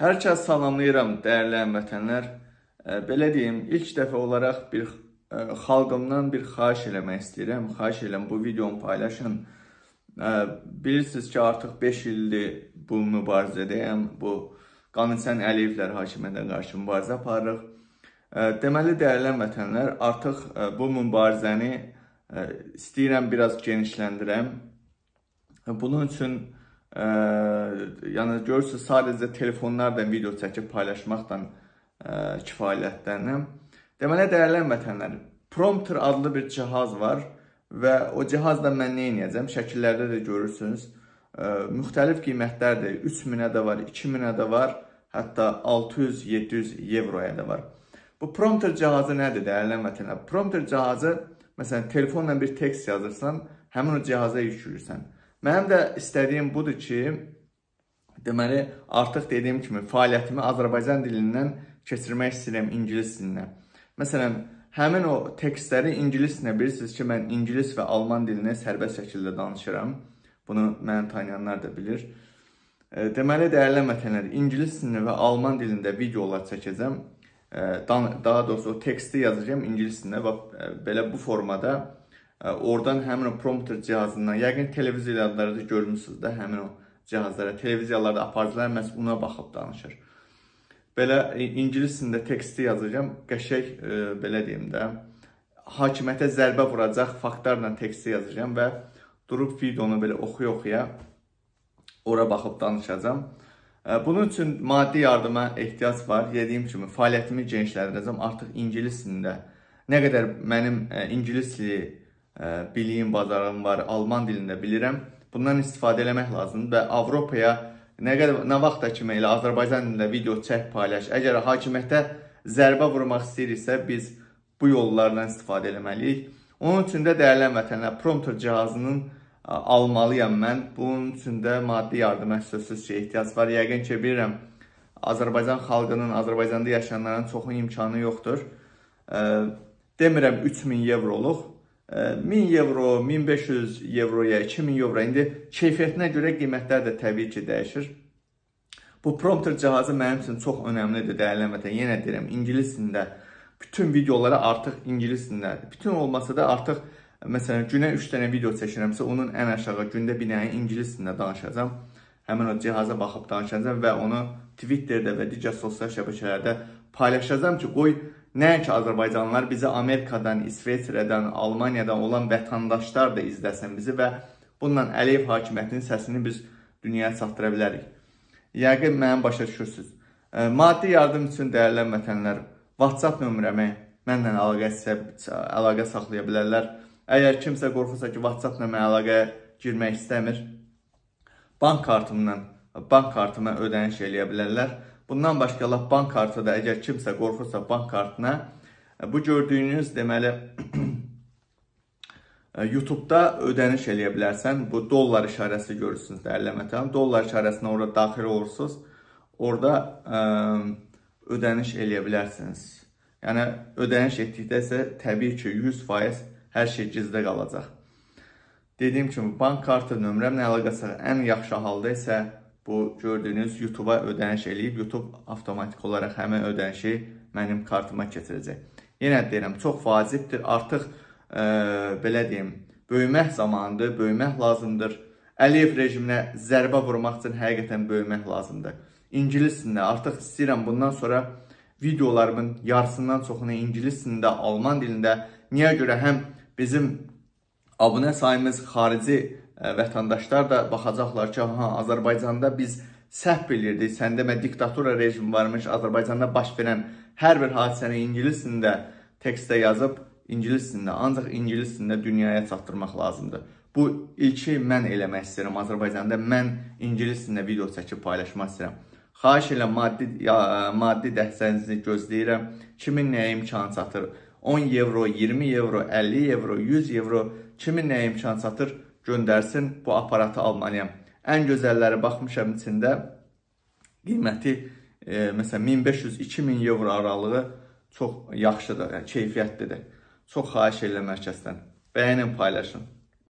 Hər kəs salamlayıram dəyərli həmvətənlər. Belə deyim, ilk dəfə olaraq bir ə, xalqımdan bir xahiş eləmək istəyirəm. Xahiş eləm bu videomu paylaşın. Ə, bilirsiniz ki, artıq 5 ildir bu mübarizədəyəm. Bu Qanunsən Əliyevlər hakimiyyətə qarşı mübarizə aparırıq. Ə, deməli, dəyərli vətənlər, artıq ə, bu mübarizəni ə, istəyirəm biraz genişləndirəm. Bunun üçün ə, Ə, yəni görürsüz sadəcə telefonlardan video çəkib paylaşmaqla kifayətlənirəm. Deməli dəyərli vətənlərim, prompter adlı bir cihaz var və o cihazla mən nə edəcəm? Şəkillərdə də görürsünüz. Ə, müxtəlif qiymətlərdir. 3000-ə də var, 2000-ə də var, hətta 600-700 evroya da var. Bu prompter cihazı nədir dəyərli vətənlər? Prompter cihazı məsələn telefonla bir tekst yazırsan, həmin o cihaza yükləyirsən. Mənim də istədiyim budur ki, deməli, artıq dediyim kimi fəaliyyətimi Azərbaycan dilindən keçirmək istəyirəm ingilis dilinə. Məsələn, həmin o tekstləri ingilis dilinə bilirsiniz ki, mən ingilis və alman dilini sərbəst şəkildə danışıram. Bunu məni tanıyanlar da bilir. E, deməli, dəyərli vətənlər, ingilis dilini və alman dilində videolar çəkəcəm. E, daha doğrusu o teksti yazacağam ingilis dilində və e, belə bu formada Oradan həmin o prompter cihazından, yəqin televiziyalarda görmüsünüz də həmin o cihazlara, televiziyalarda aparıcılar məhz buna baxıb danışır. Belə e, ingilis dilində teksti yazacağam, qəşəng e, belə deyim də, hakimiyyətə zərbə vuracaq faktlarla teksti yazacağam və durub videonu belə oxuya-oxuya ora baxıb danışacağam. Bunun üçün maddi yardıma ehtiyac var. Yediyim kimi fəaliyyətimi genişləndirəcəm. Artıq ingilis dilində nə qədər mənim ingilis dili biliyim, bacarığım var, alman dilində bilirəm. Bundan istifadə eləmək lazımdır və Avropaya nə qədər nə vaxta kimi elə Azərbaycan dilində video çək, paylaş. Əgər hakimiyyətə zərbə vurmaq istəyiriksə, biz bu yollardan istifadə eləməliyik. Onun üçün də dəyərlən vətənlər prompter cihazının almalıyam mən. Bunun üçün də maddi yardıma sözsüz şey ehtiyac var. Yəqin ki, bilirəm, Azərbaycan xalqının, Azərbaycanda yaşayanların çoxun imkanı yoxdur. Demirəm 3000 evroluq, 1000 euro, 1500 euroya, 2000 euro, indi keyfiyyətinə görə qiymətlər də təbii ki, dəyişir. Bu prompter cihazı mənim üçün çox önəmlidir dəyərləməkdə. Yenə deyirəm, ingilis dilində bütün videoları artıq ingilis dilində, bütün olmasa da artıq məsələn günə 3 dənə video çəkirəmsə, onun ən aşağı gündə bir dənə ingilis dilində danışacağam. Həmin o cihaza baxıb danışacağam və onu Twitterdə və digər sosial şəbəkələrdə paylaşacağam ki, qoy Nəinki azərbaycanlılar bizi Amerikadan, İsveçrədən, Almaniyadan olan vətəndaşlar da izləsin bizi və bununla Əliyev hakimiyyətinin səsini biz dünyaya çatdıra bilərik. Yəqin mənim başa düşürsünüz. E, maddi yardım üçün dəyərli vətənlərim, WhatsApp nömrəmi mənlə əlaqə, əlaqə saxlaya bilərlər. Əgər kimsə qorxursa ki, WhatsApp nömrə əlaqəyə girmək istəmir, bank kartımdan bank kartıma ödəniş eləyə bilərlər. Bundan başqa lap bank kartı da əgər kimsə qorxursa bank kartına e, bu gördüyünüz deməli e, YouTube-da ödəniş eləyə bilərsən. Bu dollar işarəsi görürsünüz dəyərli əməkdaşlarım. Dollar işarəsinə orada daxil olursunuz. Orada ə, e, ödəniş eləyə bilərsiniz. Yəni ödəniş etdikdə isə təbii ki, 100% hər şey gizdə qalacaq. Dediyim kimi bank kartı nömrəmlə əlaqəsi ən yaxşı halda isə bu gördüyünüz YouTube-a ödəniş eləyib, YouTube avtomatik olaraq həmin ödənişi mənim kartıma keçirəcək. Yenə deyirəm, çox vacibdir. Artıq e, belə deyim, böyümək zamanıdır, böyümək lazımdır. Əliyev rejiminə zərbə vurmaq üçün həqiqətən böyümək lazımdır. İngilis dilində artıq istəyirəm bundan sonra videolarımın yarısından çoxunu ingilis dilində, alman dilində. Niyə görə həm bizim abunə sayımız xarici e, vətəndaşlar da baxacaqlar ki, ha, Azərbaycanda biz səhv bilirdik, sən demə diktatura rejimi varmış, Azərbaycanda baş verən hər bir hadisəni ingilis dilində tekstdə yazıb, ingilis dilində, ancaq ingilis dilində dünyaya çatdırmaq lazımdır. Bu ilki mən eləmək istəyirəm Azərbaycanda, mən ingilis dilində video çəkib paylaşmaq istəyirəm. Xahiş elə maddi, ya, maddi dəstəyinizi gözləyirəm, kimin nəyə imkan çatır, 10 evro, 20 evro, 50 evro, 100 evro kimin nəyə imkan çatır göndərsin bu aparatı Almaniya. Ən gözəlləri baxmışam içində qiyməti e, məsələn 1500-2000 evro aralığı çox yaxşıdır, yəni keyfiyyətlidir. Çox xahiş edirəm mərkəzdən. Bəyənin, paylaşın.